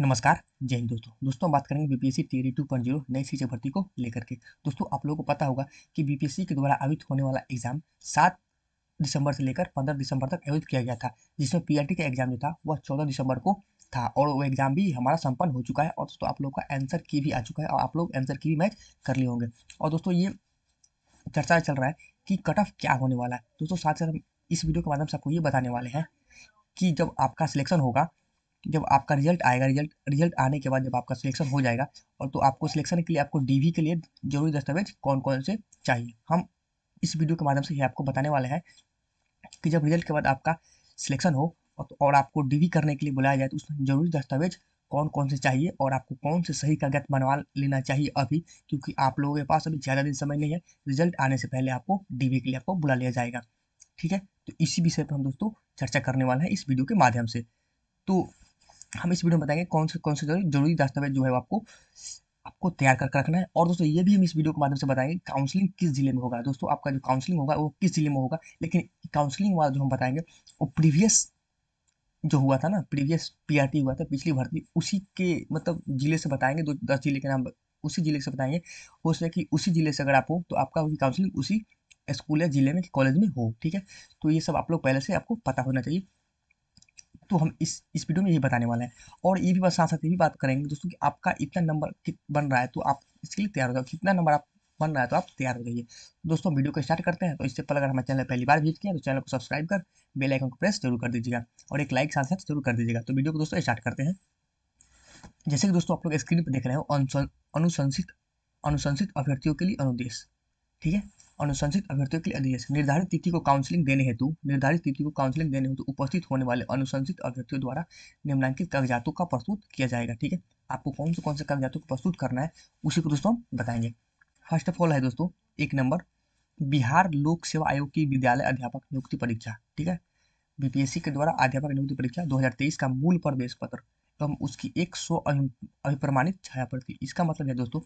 नमस्कार जय हिंद दोस्तों दोस्तों बात करेंगे BPSC T two point zero नई शिक्षा भर्ती को लेकर के दोस्तों आप लोगों को पता होगा कि बीपीएससी के द्वारा आयोजित होने वाला एग्जाम सात दिसंबर से लेकर पंद्रह दिसंबर तक आयोजित किया गया था जिसमें पीआरटी e का एग्जाम जो था वह चौदह दिसंबर को था और वो एग्जाम भी हमारा संपन्न हो चुका है और दोस्तों आप लोग का आंसर की भी आ चुका है और आप लोग आंसर की भी मैच कर लिए होंगे और दोस्तों ये चर्चा चल रहा है कि कट ऑफ क्या होने वाला है दोस्तों साथ साथ इस वीडियो के माध्यम से आपको ये बताने वाले हैं कि जब आपका सिलेक्शन होगा जब आपका रिजल्ट आएगा रिजल्ट रिजल्ट आने के बाद जब आपका सिलेक्शन हो जाएगा और तो आपको सिलेक्शन के लिए आपको डीवी के लिए जरूरी दस्तावेज कौन कौन से चाहिए हम इस वीडियो के माध्यम से ही आपको बताने वाले हैं कि जब रिजल्ट के बाद आपका सिलेक्शन हो और तो, आपको डीवी करने के लिए बुलाया जाए तो उसमें जरूरी दस्तावेज कौन कौन से चाहिए और आपको कौन से सही कागज बनवा लेना चाहिए अभी क्योंकि आप लोगों के पास अभी ज़्यादा दिन समय नहीं है रिजल्ट आने से पहले आपको डी के लिए आपको बुला लिया जाएगा ठीक है तो इसी विषय पर हम दोस्तों चर्चा करने वाले हैं इस वीडियो के माध्यम से तो हम इस वीडियो में बताएंगे कौन से कौन से जरूरी दस्तावेज जो है आपको आपको तैयार करके रखना है और दोस्तों ये भी हम इस वीडियो के माध्यम से बताएंगे काउंसलिंग किस जिले में होगा दोस्तों आपका जो काउंसलिंग होगा वो किस जिले में होगा लेकिन काउंसलिंग वाला जो हम बताएंगे वो प्रीवियस जो हुआ था ना प्रीवियस पी हुआ था पिछली भर्ती उसी के मतलब जिले से बताएंगे दो दस जिले के नाम उसी जिले से बताएंगे हो है कि उसी जिले से अगर आप हो तो आपका काउंसलिंग उसी स्कूल या जिले में कॉलेज में हो ठीक है तो ये सब आप लोग पहले से आपको पता होना चाहिए तो हम इस इस वीडियो में यही बताने वाले हैं और ये भी बात साथ साथ ये भी बात करेंगे दोस्तों कि आपका इतना नंबर बन रहा है तो आप इसके लिए तैयार हो जाओ कितना नंबर आप बन रहा है तो आप तैयार हो जाइए दोस्तों वीडियो को स्टार्ट करते हैं तो इससे पहले अगर हमारे चैनल पहली बार विजिट किया तो चैनल को सब्सक्राइब कर बेल आइकन को प्रेस जरूर कर दीजिएगा और एक लाइक साथ साथ जरूर कर दीजिएगा तो वीडियो को दोस्तों स्टार्ट करते हैं जैसे कि दोस्तों आप लोग स्क्रीन पर देख रहे हो अनुशंसित अनुशंसित अभ्यर्थियों के लिए अनुदेश ठीक है अनुशंसित अभ्यर्थियों के लिए आदेश निर्धारित तिथि को काउंसलिंग देने हेतु निर्धारित तिथि को काउंसलिंग देने हेतु उपस्थित होने वाले अनुशंसित अभ्यर्थियों द्वारा निम्नांकित कागजातों का प्रस्तुत किया जाएगा ठीक है आपको कौन से कौन से कागजातों को प्रस्तुत करना है उसी को दोस्तों हम बताएंगे फर्स्ट ऑफ ऑल है दोस्तों एक नंबर बिहार लोक सेवा आयोग की विद्यालय अध्यापक नियुक्ति परीक्षा ठीक है बीपीएससी के द्वारा अध्यापक नियुक्ति परीक्षा 2023 का मूल प्रवेश पत्र एवं तो उसकी एक सौ अभिप्रमाणित छाया प्रति इसका मतलब है दोस्तों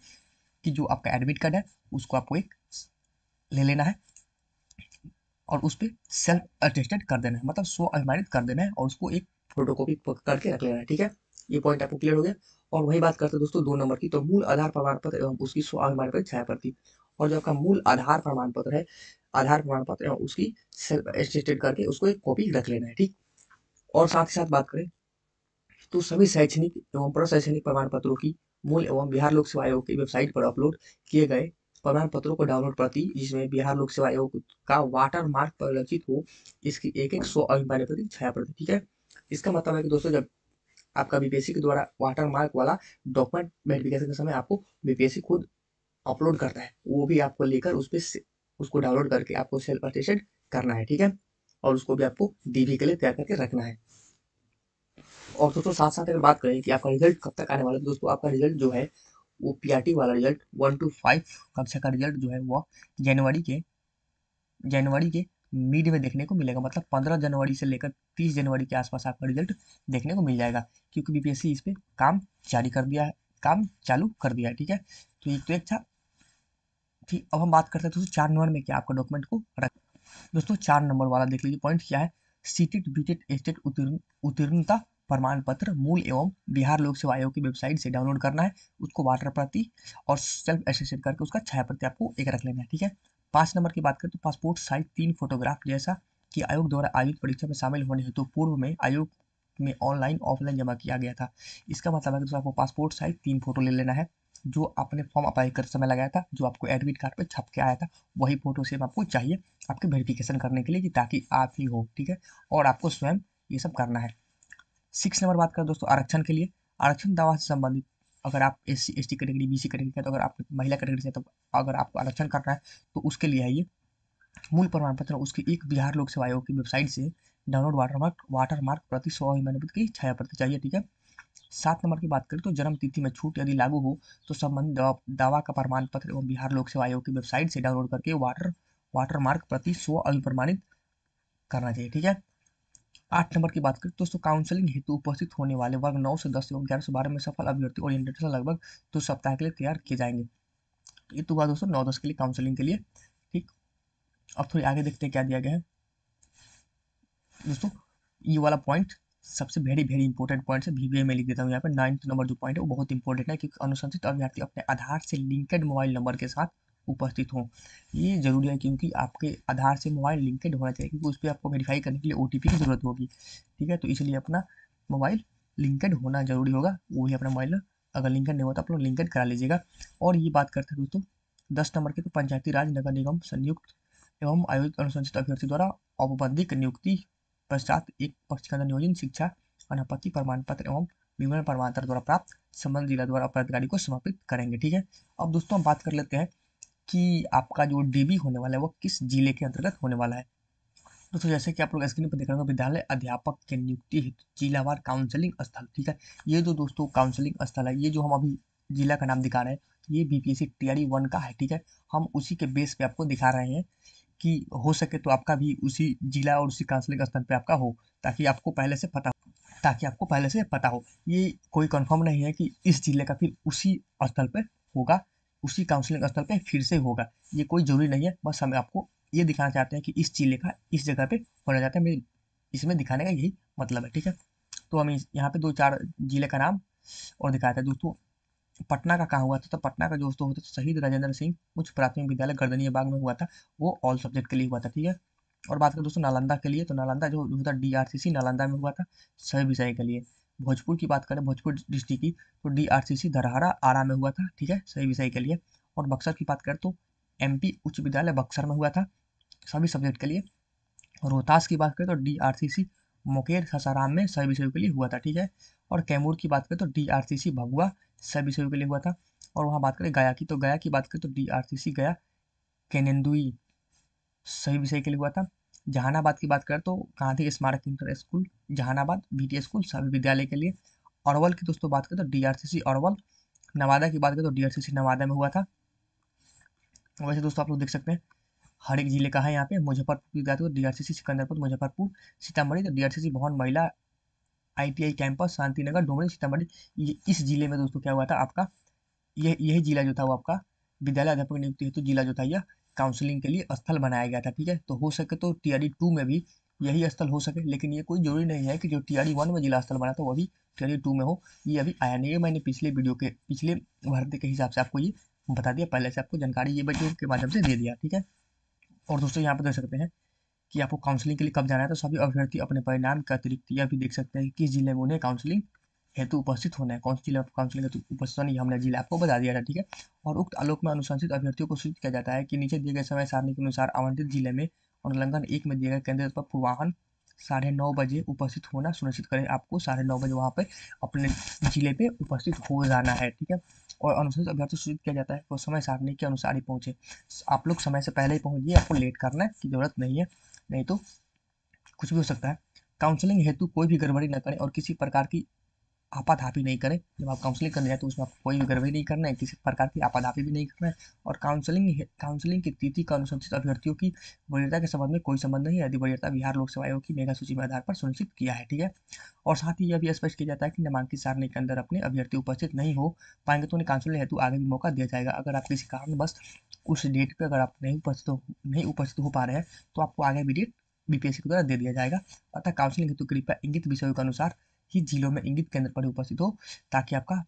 कि जो आपका एडमिट कार्ड है उसको आपको एक ले लेना है और उस पर सेल्फ अटेस्टेड कर देना है मतलब स्व अभिमानित कर देना है और उसको एक फोटोकॉपी करके रख लेना है ठीक है ये पॉइंट आपको क्लियर हो गया और वही बात करते हैं दोस्तों दो नंबर की तो मूल आधार प्रमाण पत्र एवं उसकी स्व अभिमान पत्र छाया प्रति और जो आपका मूल आधार प्रमाण पत्र है आधार प्रमाण पत्र एवं उसकी सेल्फ अटेस्टेड करके उसको एक कॉपी रख लेना है ठीक और साथ ही साथ बात करें तो सभी शैक्षणिक एवं प्रशैक्षणिक प्रमाण पत्रों की मूल एवं बिहार लोक सेवा आयोग की वेबसाइट पर अपलोड किए गए प्रमाण पत्रों को डाउनलोड प्रति जिसमें बिहार लोक सेवा आयोग का वाटर मार्क परिलक्षित हो इसकी एक एक सौ अभिमान्य प्रति छाया प्रति ठीक है इसका मतलब है कि दोस्तों जब आपका बीपीएससी के द्वारा वाटर मार्क वाला डॉक्यूमेंट वेरिफिकेशन के समय आपको बीपीएससी खुद अपलोड करता है वो भी आपको लेकर उस पर उसको डाउनलोड करके आपको सेल्फ अटेस्टेड करना है ठीक है और उसको भी आपको डीबी के लिए तैयार करके रखना है और दोस्तों साथ साथ अगर बात करें कि आपका रिजल्ट कब तक आने वाला है तो दोस्तों आपका रिजल्ट जो है वो पीआरटी वाला रिजल्ट वन टू फाइव कक्षा का रिजल्ट जो है वो जनवरी के जनवरी के मिड में देखने को मिलेगा मतलब पंद्रह जनवरी से लेकर तीस जनवरी के आसपास आपका रिजल्ट देखने को मिल जाएगा क्योंकि बीपीएससी इस पर काम जारी कर दिया है काम चालू कर दिया है ठीक है तो ये तो एक था ठीक अब हम बात करते हैं दोस्तों चार नंबर में क्या आपका डॉक्यूमेंट को रख दोस्तों चार नंबर वाला देख लीजिए पॉइंट क्या है सीटेट बीटेट एस्टेट उत्तीर्ण उत्तीर्णता प्रमाण पत्र मूल एवं बिहार लोक सेवा आयोग की वेबसाइट से डाउनलोड करना है उसको वाटर प्रति और सेल्फ एसोसिएट करके उसका छाया प्रति आपको एक रख लेना है ठीक है पाँच नंबर की बात करें तो पासपोर्ट साइज तीन फोटोग्राफ जैसा कि आयोग द्वारा आयोजित परीक्षा में शामिल होने हेतु पूर्व में आयोग में ऑनलाइन ऑफलाइन जमा किया गया था इसका मतलब है कि आपको पासपोर्ट साइज तीन फोटो ले लेना है जो आपने फॉर्म अप्लाई करते समय लगाया था जो आपको एडमिट कार्ड पर छप के आया था वही फोटो सेम आपको चाहिए आपके वेरिफिकेशन करने के लिए कि ताकि आप ही हो ठीक है और आपको स्वयं ये सब करना है सिक्स नंबर बात करें दोस्तों आरक्षण के लिए आरक्षण दवा से संबंधित अगर आप S C S T category B C category का तो अगर आप महिला कैटेगरी से तो अगर आपको आरक्षण करना है तो उसके लिए आइए मूल प्रमाण पत्र उसके एक बिहार लोक सेवा आयोग की वेबसाइट से download watermark watermark प्रति सौ हिमानवित की छाया प्रति चाहिए ठीक है सात नंबर की बात करें तो जन्म तिथि में छूट यदि लागू हो तो संबंधित दवा का प्रमाण पत्र एवं बिहार लोक सेवा आयोग की वेबसाइट से डाउनलोड करके वाटर वाटर मार्क प्रति सौ अभिप्रमाणित करना चाहिए ठीक है आठ नंबर की बात करें तो दोस्तों काउंसलिंग हेतु उपस्थित होने वाले वर्ग नौ से दस एवं ग्यारह से बारह में सफल अभ्यर्थी और ओरिएंटेशन लगभग दो सप्ताह के लिए तैयार किए जाएंगे ये तो हुआ दोस्तों नौ दस के लिए काउंसलिंग के लिए ठीक अब थोड़ी आगे देखते हैं क्या दिया गया है दोस्तों ये वाला पॉइंट सबसे वेरी वेरी इंपॉर्टेंट पॉइंट है वीवीए में लिख देता हूँ यहाँ पर नाइन्थ नंबर जो पॉइंट है वो बहुत इंपॉर्टेंट है क्योंकि अनुशंसित अभ्यर्थी अपने आधार से लिंकेड मोबाइल नंबर के साथ उपस्थित हो ये ज़रूरी है क्योंकि आपके आधार से मोबाइल लिंकेड होना चाहिए क्योंकि उस पर आपको वेरीफाई करने के लिए ओ की ज़रूरत होगी ठीक है तो इसलिए अपना मोबाइल लिंकेड होना ज़रूरी होगा वो भी अपना मोबाइल अगर लिंकेड नहीं होता तो आप लोग लिंकेड करा लीजिएगा और ये बात करते हैं दोस्तों दस नंबर के तो पंचायती राज नगर निगम संयुक्त एवं आयोजित अनुसंचित अभ्यर्थी द्वारा औपबंधिक नियुक्ति पश्चात एक पक्ष का नियोजन शिक्षा अनापत्ति प्रमाण पत्र एवं विवरण प्रमाण पत्र द्वारा प्राप्त संबंध जिला द्वारा अपराधिकारी को समर्पित करेंगे ठीक है अब दोस्तों हम बात कर लेते हैं कि आपका जो डी होने वाला है वो किस जिले के अंतर्गत होने वाला है दोस्तों जैसे कि आप लोग स्क्रीन पर देख रहे हो विद्यालय अध्यापक के नियुक्ति हेतु जिलावार काउंसलिंग स्थल ठीक है ये जो दोस्तों काउंसलिंग स्थल है ये जो हम अभी जिला का नाम दिखा रहे हैं ये B P S C one का है ठीक है हम उसी के बेस पे आपको दिखा रहे हैं कि हो सके तो आपका भी उसी जिला और उसी काउंसलिंग स्थल पर आपका हो ताकि आपको पहले से पता ताकि आपको पहले से पता हो ये कोई कन्फर्म नहीं है कि इस जिले का फिर उसी स्थल पर होगा उसी काउंसलिंग स्थल पर फिर से होगा ये कोई जरूरी नहीं है बस हम आपको ये दिखाना चाहते हैं कि इस चीले का इस जगह पे होना चाहते हैं इसमें दिखाने का यही मतलब है ठीक है तो हम यहाँ पे दो चार जिले का नाम और दिखाते हैं दोस्तों पटना का कहाँ हुआ था तो पटना का दोस्तों होता था शहीद राजेंद्र सिंह उच्च प्राथमिक विद्यालय गर्दनीय बाग में हुआ था वो ऑल सब्जेक्ट के लिए हुआ था ठीक है और बात करें दोस्तों नालंदा के लिए तो नालंदा जो होता D R C C Nalanda में हुआ था सभी विषय के लिए भोजपुर की बात करें भोजपुर डिस्ट्रिक्ट की तो D R C C Dharhara Ara में हुआ था ठीक है सही विषय के लिए और बक्सर की बात करें तो एम पी उच्च विद्यालय बक्सर में हुआ था सभी सब्जेक्ट के लिए रोहतास की बात करें तो D R C C Muker Sasaram में सभी विषयों के लिए हुआ था ठीक है और कैमूर की बात करें तो डी आर सी सी भगुआ सभी विषयों के लिए हुआ था और वहाँ बात करें गया की तो गया की बात करें तो डी आर सी सी गया केनेंदुई सही विषय के लिए हुआ था जहानाबाद की बात करें तो Gandhi Smarak inter school Jehanabad B school सभी विद्यालय के लिए अरवल की दोस्तों बात करें तो D R C C Arwal Nawada की बात करें तो D R C C Nawada में हुआ था वैसे दोस्तों आप लोग देख सकते हैं हर एक जिले का है यहाँ पे मुजफ्फरपुर की बात करें तो D R C C Sikandarpur Muzaffarpur Sitamarhi तो D R C C Bhawan Mahila ITI campus Shantinagar Dumri Sitamarhi ये इस जिले में दोस्तों क्या हुआ था आपका यह यही जिला जो था वो आपका विद्यालय अध्यापक नियुक्ति हेतु जिला जो था यह काउंसलिंग के लिए स्थल बनाया गया था ठीक है तो हो सके तो टी टू में भी यही स्थल हो सके लेकिन ये कोई जरूरी नहीं है कि जो टी वन में जिला स्थल बना था वो भी टी टू में हो ये अभी आया नहीं है मैंने पिछले वीडियो के पिछले भर्ती के हिसाब से आपको ये बता दिया पहले से आपको जानकारी ये वीडियो के माध्यम से दे दिया ठीक है और दोस्तों यहाँ पर देख सकते हैं कि आपको काउंसलिंग के लिए कब जाना है तो सभी अभ्यर्थी अपने परिणाम के अतिरिक्त यह भी देख सकते हैं कि किस जिले में उन्हें काउंसलिंग हेतु उपस्थित होना है काउंसिल ऑफ कौन हेतु उपस्थित होना हमने जिला आपको बता दिया था ठीक है और उक्त आलोक में अनुशंसित अभ्यर्थियों को सूचित किया जाता है कि नीचे दिए गए समय सारणी के अनुसार आवंटित जिले में और अनुलंघन एक में दिए गए केंद्र पर पूर्वाहन साढ़े नौ बजे उपस्थित होना सुनिश्चित करें आपको साढ़े नौ बजे वहाँ पर अपने जिले पे उपस्थित हो जाना है ठीक है और अनुसूचित अभ्यर्थी सूचित किया जाता है वो समय सारणी के अनुसार ही पहुँचे आप लोग समय से पहले ही पहुँचिए आपको लेट करना की जरूरत नहीं है नहीं तो कुछ भी हो सकता है काउंसलिंग हेतु कोई भी गड़बड़ी न करें और किसी प्रकार की आपाधापी नहीं करें जब आप काउंसलिंग करने जाए तो उसमें आपको कोई भी गड़बड़ी नहीं करना है किसी प्रकार की आपाधापी भी नहीं करना है और काउंसलिंग काउंसलिंग की तिथि का अनुसंधित अभ्यर्थियों की वरीयता के संबंध में कोई संबंध नहीं है यदि वरीयता बिहार लोक सेवा आयोग की मेगा सूची में आधार पर सुनिश्चित किया है ठीक है और साथ ही यह भी स्पष्ट किया जाता है कि नामांकित सारणी के अंदर अपने अभ्यर्थी उपस्थित नहीं हो पाएंगे तो उन्हें काउंसलिंग हेतु आगे भी मौका दिया जाएगा अगर आप किसी कारण बस उस डेट पर अगर आप नहीं उपस्थित हो नहीं उपस्थित हो पा रहे हैं तो आपको आगे भी डेट बीपीएससी के द्वारा दे दिया जाएगा अतः काउंसलिंग हेतु कृपया इंगित विषयों के अनुसार ही जिलों में इंगित केंद्र पर उपस्थित हो ताकि आपका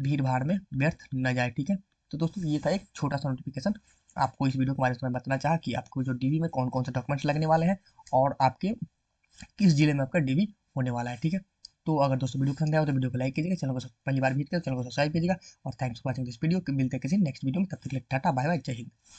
भीड़ भाड़ में व्यर्थ न जाए ठीक है तो दोस्तों ये था एक छोटा सा नोटिफिकेशन आपको इस वीडियो के बारे में बताना चाहा कि आपको जो डीवी में कौन कौन से डॉक्यूमेंट्स लगने वाले हैं और आपके किस जिले में आपका डीवी होने वाला है ठीक है तो अगर दोस्तों वीडियो पसंद आया तो वीडियो को लाइक कीजिएगा चैनल को पहली बार भीट चैनल तो को सब्सक्राइब कीजिएगा और thanks for watching this video मिलते हैं किसी नेक्स्ट वीडियो में तब तक के लिए टाटा बाय बाय जय हिंद